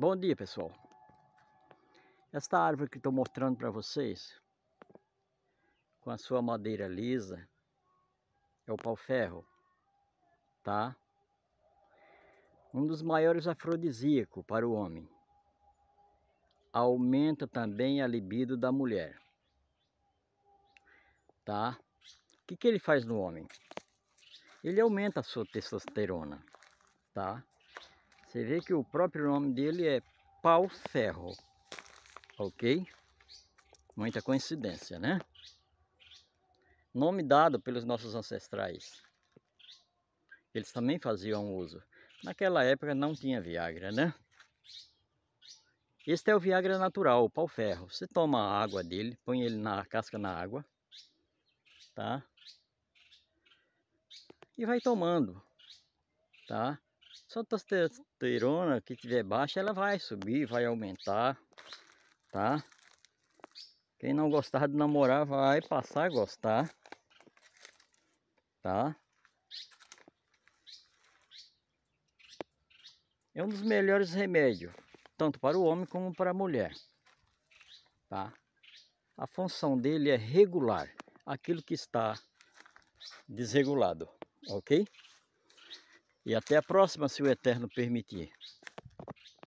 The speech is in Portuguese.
Bom dia pessoal, esta árvore que estou mostrando para vocês, com a sua madeira lisa, é o pau-ferro, tá? Um dos maiores afrodisíacos para o homem. Aumenta também a libido da mulher, tá? O que, que ele faz no homem? Ele aumenta a sua testosterona, Tá? Você vê que o próprio nome dele é pau-ferro, ok? Muita coincidência, né? Nome dado pelos nossos ancestrais. Eles também faziam uso. Naquela época não tinha Viagra, né? Este é o Viagra natural, o pau-ferro. Você toma a água dele, põe ele na casca na água, tá? E vai tomando, tá? Sua testosterona que tiver baixa, ela vai subir, vai aumentar, tá? Quem não gostar de namorar vai passar a gostar, tá? É um dos melhores remédios, tanto para o homem como para a mulher, tá? A função dele é regular aquilo que está desregulado, ok? E até a próxima, se o Eterno permitir.